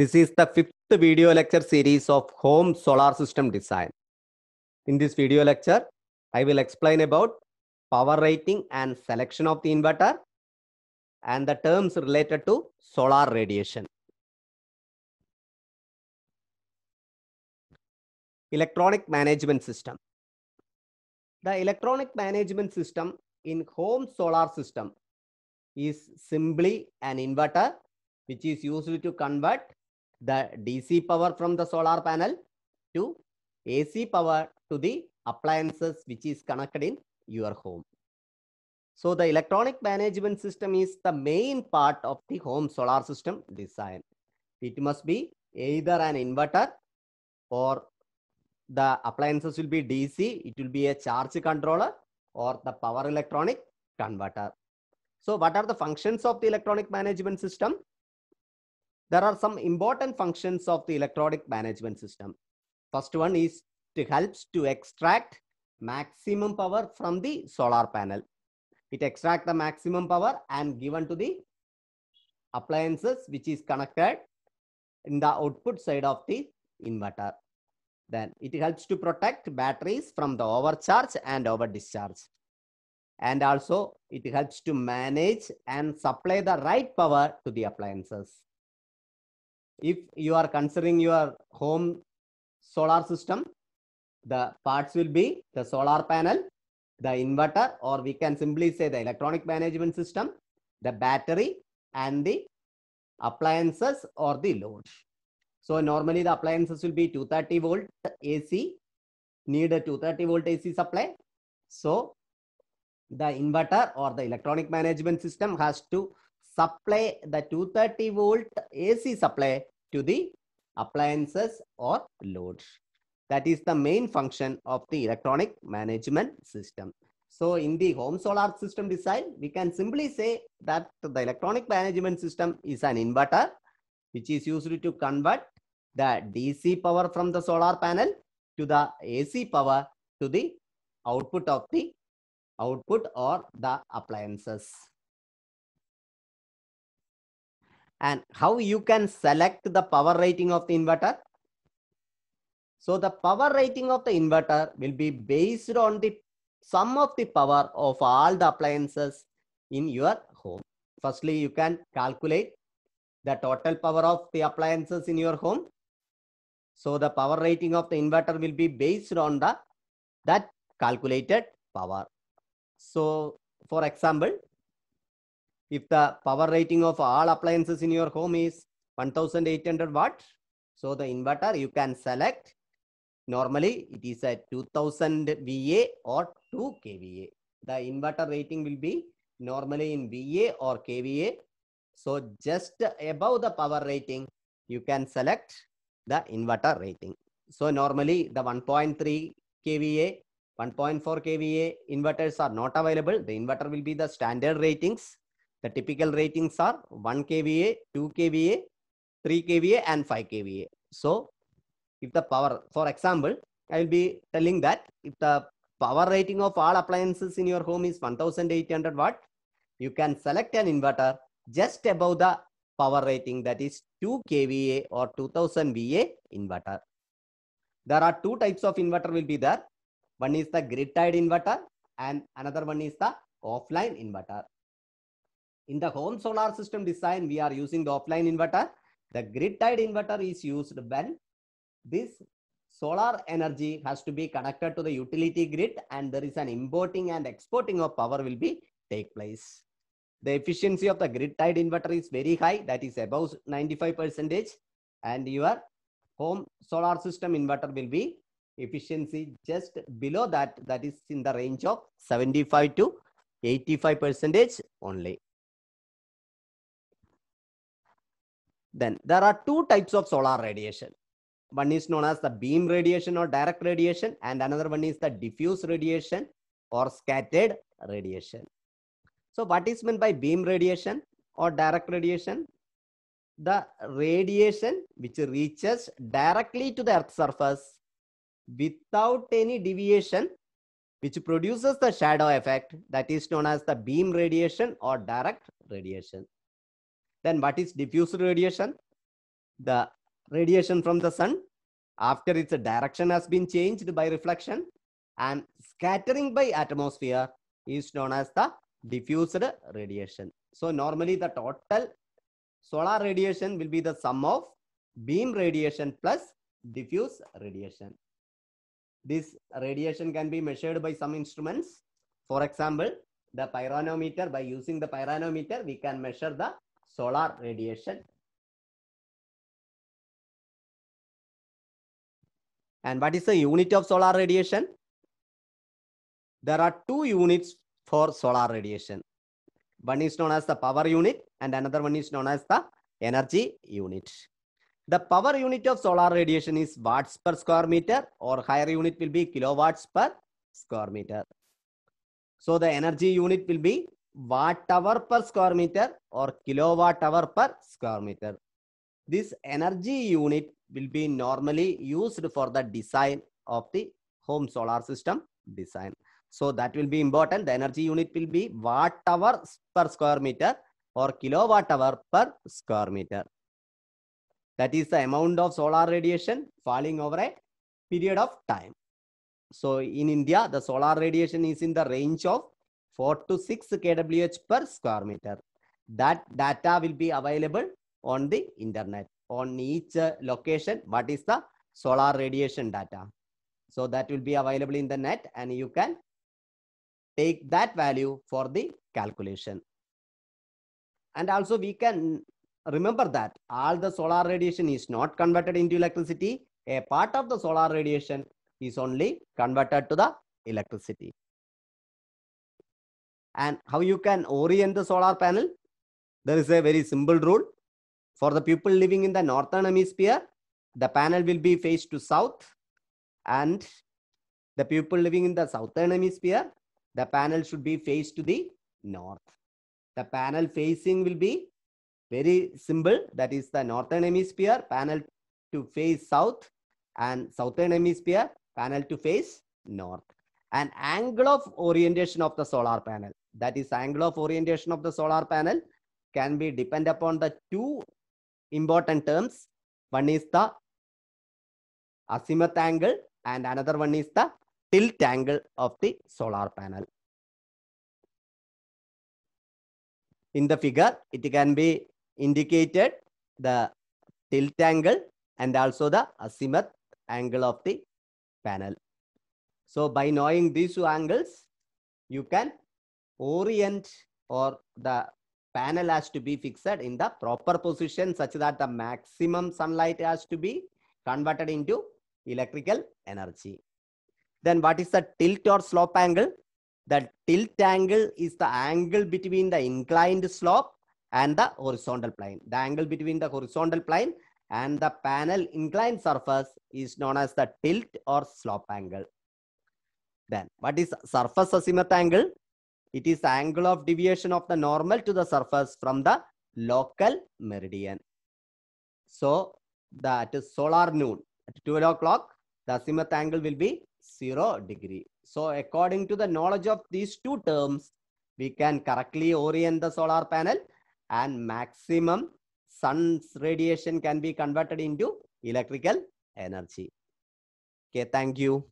This is the fifth video lecture series of home solar system design. In this video lecture, I will explain about power rating and selection of the inverter and the terms related to solar radiation. Electronic management system. The electronic management system in home solar system is simply an inverter which is used to convert the DC power from the solar panel to AC power to the appliances which is connected in your home. So the electronic management system is the main part of the home solar system design. It must be either an inverter or the appliances will be DC, it will be a charge controller or the power electronic converter. So what are the functions of the electronic management system? there are some important functions of the electronic management system. First one is it helps to extract maximum power from the solar panel. It extract the maximum power and given to the appliances which is connected in the output side of the inverter. Then it helps to protect batteries from the overcharge and over discharge. And also it helps to manage and supply the right power to the appliances if you are considering your home solar system, the parts will be the solar panel, the inverter, or we can simply say the electronic management system, the battery, and the appliances or the load. So normally the appliances will be 230 volt AC, need a 230 volt AC supply. So the inverter or the electronic management system has to supply the 230 volt AC supply to the appliances or loads. That is the main function of the electronic management system. So in the home solar system design, we can simply say that the electronic management system is an inverter, which is used to convert the DC power from the solar panel to the AC power to the output of the output or the appliances and how you can select the power rating of the inverter. So the power rating of the inverter will be based on the sum of the power of all the appliances in your home. Firstly, you can calculate the total power of the appliances in your home. So the power rating of the inverter will be based on the that calculated power. So for example, if the power rating of all appliances in your home is 1800 watt so the inverter you can select normally it is at 2000 va or 2 kva the inverter rating will be normally in va or kva so just above the power rating you can select the inverter rating so normally the 1.3 kva 1.4 kva inverters are not available the inverter will be the standard ratings the typical ratings are 1 kVA, 2 kVA, 3 kVA and 5 kVA. So if the power, for example, I will be telling that if the power rating of all appliances in your home is 1800 watt, you can select an inverter just above the power rating that is 2 kVA or 2000 VA inverter. There are two types of inverter will be there. One is the grid tied inverter and another one is the offline inverter. In the home solar system design, we are using the offline inverter. The grid-tied inverter is used when this solar energy has to be connected to the utility grid and there is an importing and exporting of power will be take place. The efficiency of the grid-tied inverter is very high, that is above 95 percentage and your home solar system inverter will be efficiency just below that, that is in the range of 75 to 85 percentage only. Then there are two types of solar radiation. One is known as the beam radiation or direct radiation, and another one is the diffuse radiation or scattered radiation. So, what is meant by beam radiation or direct radiation? The radiation which reaches directly to the Earth's surface without any deviation, which produces the shadow effect that is known as the beam radiation or direct radiation. Then what is diffused radiation? The radiation from the sun after its direction has been changed by reflection and scattering by atmosphere is known as the diffused radiation. So normally the total solar radiation will be the sum of beam radiation plus diffuse radiation. This radiation can be measured by some instruments. For example, the pyranometer, by using the pyranometer, we can measure the solar radiation. And what is the unit of solar radiation? There are two units for solar radiation. One is known as the power unit and another one is known as the energy unit. The power unit of solar radiation is watts per square meter or higher unit will be kilowatts per square meter. So the energy unit will be watt hour per square meter or kilowatt hour per square meter. This energy unit will be normally used for the design of the home solar system design. So that will be important. The energy unit will be watt hour per square meter or kilowatt hour per square meter. That is the amount of solar radiation falling over a period of time. So in India, the solar radiation is in the range of 4 to 6 kWh per square meter. That data will be available on the internet. On each uh, location, what is the solar radiation data? So that will be available in the net and you can take that value for the calculation. And also we can remember that all the solar radiation is not converted into electricity. A part of the solar radiation is only converted to the electricity and how you can orient the solar panel there is a very simple rule for the people living in the northern hemisphere the panel will be face to south and the people living in the southern hemisphere the panel should be faced to the north the panel facing will be very simple that is the northern hemisphere panel to face south and southern hemisphere panel to face north and angle of orientation of the solar panel that is angle of orientation of the solar panel can be depend upon the two important terms. One is the azimuth angle and another one is the tilt angle of the solar panel. In the figure, it can be indicated the tilt angle and also the azimuth angle of the panel. So by knowing these two angles, you can orient or the panel has to be fixed in the proper position such that the maximum sunlight has to be converted into electrical energy. Then what is the tilt or slope angle? The tilt angle is the angle between the inclined slope and the horizontal plane. The angle between the horizontal plane and the panel inclined surface is known as the tilt or slope angle. Then what is surface azimuth angle? It is the angle of deviation of the normal to the surface from the local meridian. So that is solar noon at 12 o'clock, the azimuth angle will be 0 degree. So according to the knowledge of these two terms, we can correctly orient the solar panel and maximum sun's radiation can be converted into electrical energy. Okay, thank you.